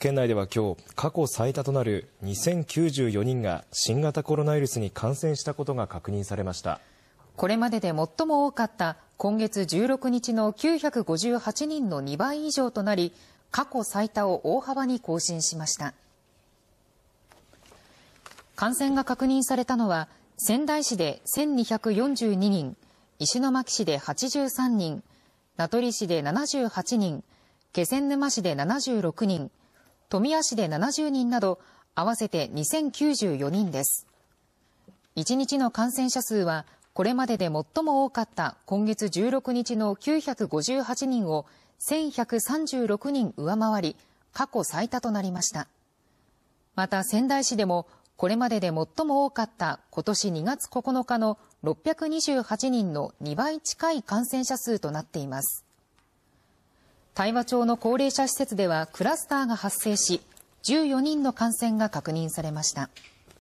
県内では今日、過去最多となる2094人が新型コロナウイルスに感染したことが確認されました。これまでで最も多かった今月16日の958人の2倍以上となり、過去最多を大幅に更新しました。感染が確認されたのは、仙台市で1242人、石巻市で83人、名取市で78人、気仙沼市で76人、富谷市で70人など、合わせて2094人です。1日の感染者数は、これまでで最も多かった今月16日の958人を1136人上回り、過去最多となりました。また仙台市でも、これまでで最も多かった今年2月9日の628人の2倍近い感染者数となっています。大話町の高齢者施設ではクラスターが発生し14人の感染が確認されました。